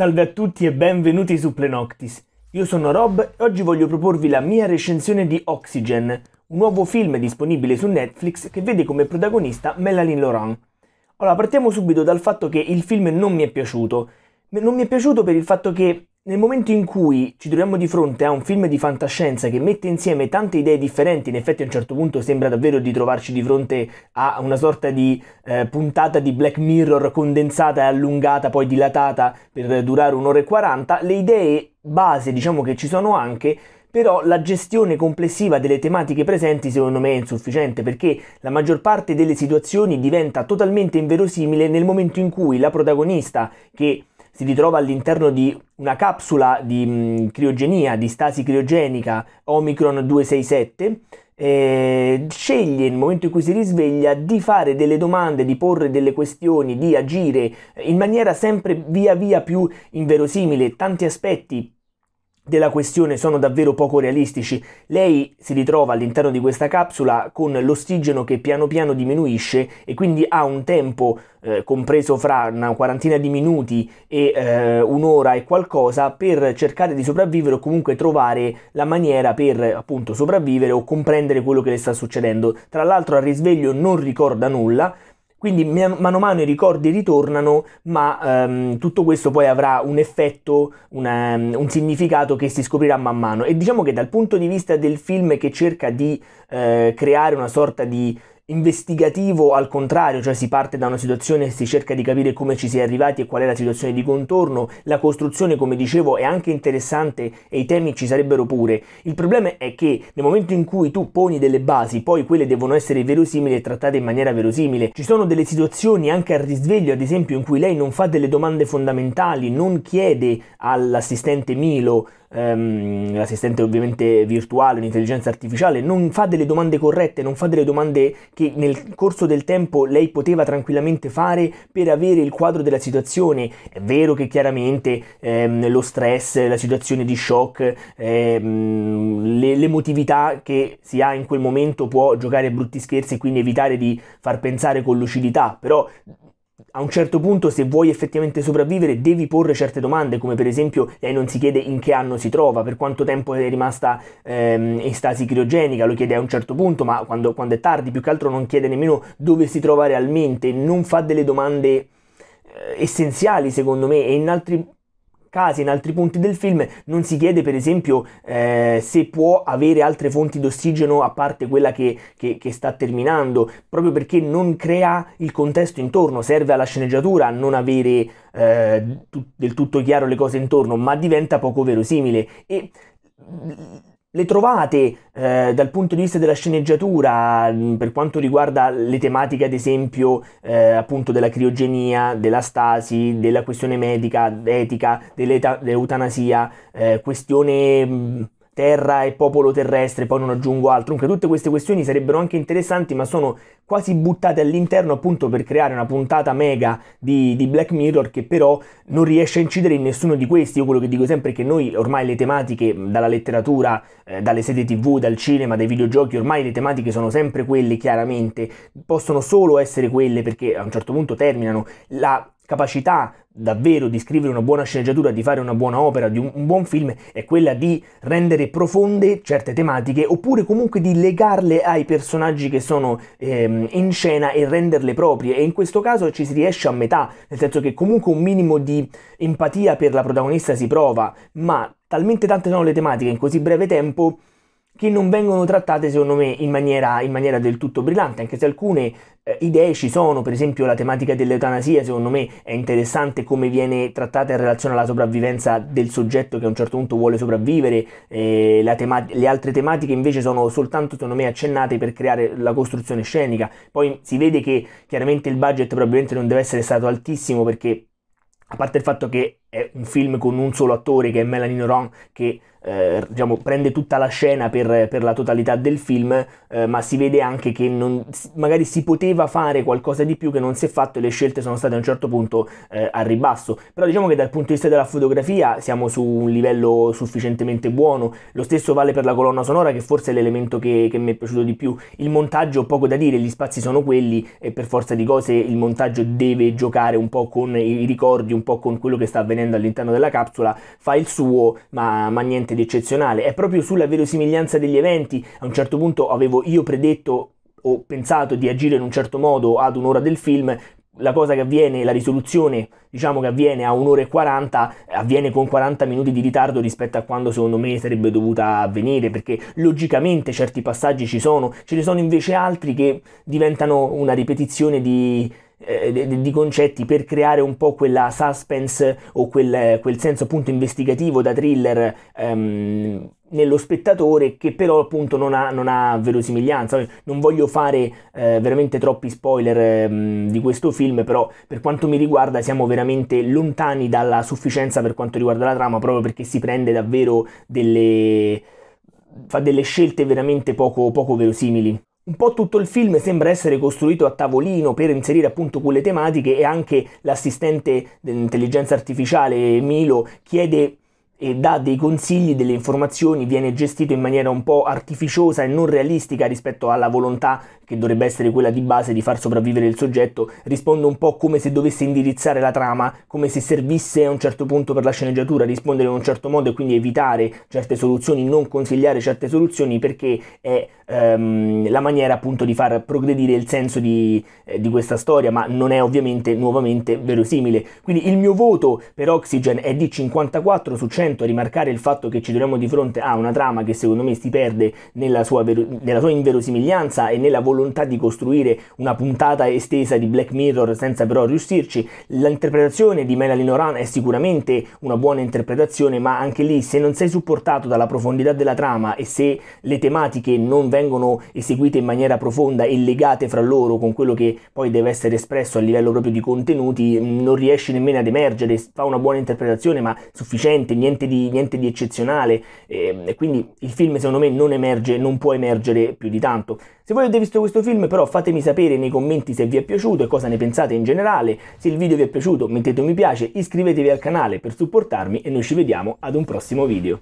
Salve a tutti e benvenuti su Plenoctis. Io sono Rob e oggi voglio proporvi la mia recensione di Oxygen, un nuovo film disponibile su Netflix che vede come protagonista Melanie Laurent. Allora, partiamo subito dal fatto che il film non mi è piaciuto. Non mi è piaciuto per il fatto che nel momento in cui ci troviamo di fronte a un film di fantascienza che mette insieme tante idee differenti, in effetti a un certo punto sembra davvero di trovarci di fronte a una sorta di eh, puntata di Black Mirror condensata e allungata, poi dilatata per durare un'ora e quaranta, le idee base diciamo che ci sono anche, però la gestione complessiva delle tematiche presenti secondo me è insufficiente perché la maggior parte delle situazioni diventa totalmente inverosimile nel momento in cui la protagonista che si ritrova all'interno di una capsula di mh, criogenia, di stasi criogenica Omicron 267, eh, sceglie nel momento in cui si risveglia di fare delle domande, di porre delle questioni, di agire in maniera sempre via via più inverosimile, tanti aspetti della questione sono davvero poco realistici. Lei si ritrova all'interno di questa capsula con l'ossigeno che piano piano diminuisce e quindi ha un tempo eh, compreso fra una quarantina di minuti e eh, un'ora e qualcosa per cercare di sopravvivere o comunque trovare la maniera per appunto sopravvivere o comprendere quello che le sta succedendo. Tra l'altro al risveglio non ricorda nulla, quindi mano a mano i ricordi ritornano, ma ehm, tutto questo poi avrà un effetto, una, ehm, un significato che si scoprirà man mano. E diciamo che dal punto di vista del film che cerca di eh, creare una sorta di investigativo al contrario, cioè si parte da una situazione e si cerca di capire come ci si è arrivati e qual è la situazione di contorno, la costruzione come dicevo è anche interessante e i temi ci sarebbero pure, il problema è che nel momento in cui tu poni delle basi poi quelle devono essere verosimili e trattate in maniera verosimile, ci sono delle situazioni anche al risveglio ad esempio in cui lei non fa delle domande fondamentali, non chiede all'assistente Milo ehm, l'assistente ovviamente virtuale, un'intelligenza artificiale, non fa delle domande corrette, non fa delle domande che nel corso del tempo lei poteva tranquillamente fare per avere il quadro della situazione. È vero che chiaramente ehm, lo stress, la situazione di shock, ehm, le, l'emotività che si ha in quel momento può giocare brutti scherzi e quindi evitare di far pensare con lucidità, però a un certo punto se vuoi effettivamente sopravvivere devi porre certe domande come per esempio lei non si chiede in che anno si trova, per quanto tempo è rimasta ehm, in stasi criogenica, lo chiede a un certo punto ma quando, quando, è tardi più che altro non chiede nemmeno dove si trova realmente, non fa delle domande eh, essenziali secondo me e in altri casi, in altri punti del film, non si chiede per esempio eh, se può avere altre fonti d'ossigeno a parte quella che, che, che, sta terminando, proprio perché non crea il contesto intorno, serve alla sceneggiatura non avere eh, tu, del tutto chiaro le cose intorno, ma diventa poco verosimile. E le trovate eh, dal punto di vista della sceneggiatura mm, per quanto riguarda le tematiche ad esempio eh, appunto della criogenia, della stasi, della questione medica, etica, dell'eutanasia, eh, questione mh, mm, terra e popolo terrestre, poi non aggiungo altro. Comunque tutte queste questioni sarebbero anche interessanti, ma sono quasi buttate all'interno appunto per creare una puntata mega di, di Black Mirror che però non riesce a incidere in nessuno di questi. Io quello che dico sempre è che noi ormai le tematiche dalla letteratura, eh, dalle serie tv, dal cinema, dai videogiochi, ormai le tematiche sono sempre quelle chiaramente, possono solo essere quelle perché a un certo punto terminano. La capacità davvero di scrivere una buona sceneggiatura, di fare una buona opera, di un, un buon film, è quella di rendere profonde certe tematiche oppure comunque di legarle ai personaggi che sono ehm, in scena e renderle proprie e in questo caso ci si riesce a metà, nel senso che comunque un minimo di empatia per la protagonista si prova, ma talmente tante sono le tematiche in così breve tempo che non vengono trattate secondo me in maniera, in maniera del tutto brillante, anche se alcune eh, idee ci sono, per esempio la tematica dell'eutanasia secondo me è interessante come viene trattata in relazione alla sopravvivenza del soggetto che a un certo punto vuole sopravvivere, eh, tema- le altre tematiche invece sono soltanto secondo me accennate per creare la costruzione scenica, poi si vede che chiaramente il budget probabilmente non deve essere stato altissimo perché a parte il fatto che è un film con un solo attore che è Melanie Noron che eh, diciamo, prende tutta la scena per, per la totalità del film, eh, ma si vede anche che non, magari si poteva fare qualcosa di più che non si è fatto e le scelte sono state a un certo punto eh, a ribasso. Però diciamo che dal punto di vista della fotografia siamo su un livello sufficientemente buono, lo stesso vale per la colonna sonora che forse è l'elemento che, che mi è piaciuto di più. Il montaggio poco da dire, gli spazi sono quelli e per forza di cose il montaggio deve giocare un po' con i ricordi, un po' con quello che sta avvenendo tenendo all'interno della capsula fa il suo, ma, ma niente di eccezionale. È proprio sulla verosimiglianza degli eventi, a un certo punto avevo io predetto o pensato di agire in un certo modo ad un'ora del film, la cosa che avviene, la risoluzione diciamo che avviene a un'ora e 40, avviene con 40 minuti di ritardo rispetto a quando secondo me sarebbe dovuta avvenire, perché logicamente certi passaggi ci sono, ce ne sono invece altri che diventano una ripetizione di, eh, di concetti per creare un po' quella suspense o quel, quel senso appunto investigativo da thriller ehm, nello spettatore che però appunto non ha, non ha verosimiglianza. Non voglio fare eh, veramente troppi spoiler eh, di questo film, però per quanto mi riguarda siamo veramente lontani dalla sufficienza per quanto riguarda la trama, proprio perché si prende davvero delle... fa delle scelte veramente poco, poco verosimili. Un po' tutto il film sembra essere costruito a tavolino per inserire appunto quelle tematiche e anche l'assistente dell'intelligenza artificiale Milo chiede e dà dei consigli, delle informazioni, viene gestito in maniera un po' artificiosa e non realistica rispetto alla volontà che dovrebbe essere quella di base di far sopravvivere il soggetto, risponde un po' come se dovesse indirizzare la trama, come se servisse a un certo punto per la sceneggiatura rispondere in un certo modo e quindi evitare certe soluzioni, non consigliare certe soluzioni perché è ehm, la maniera appunto di far progredire il senso di, eh, di questa storia, ma non è ovviamente nuovamente verosimile. Quindi il mio voto per Oxygen è di 54 su 100 a rimarcare il fatto che ci troviamo di fronte a una trama che secondo me si perde nella sua, nella sua inverosimiglianza e nella volontà volontà di costruire una puntata estesa di Black Mirror senza però riuscirci. L'interpretazione di Melanie Oran è sicuramente una buona interpretazione, ma anche lì se non sei supportato dalla profondità della trama e se le tematiche non vengono eseguite in maniera profonda e legate fra loro con quello che poi deve essere espresso a livello proprio di contenuti, mm, non riesci nemmeno ad emergere, fa una buona interpretazione ma sufficiente, niente di, niente di eccezionale ehm, e, quindi il film secondo me non emerge, non può emergere più di tanto. Se voi avete visto questo questo film, però fatemi sapere nei commenti se vi è piaciuto e cosa ne pensate in generale. Se il video vi è piaciuto mettete un mi piace, iscrivetevi al canale per supportarmi e noi ci vediamo ad un prossimo video.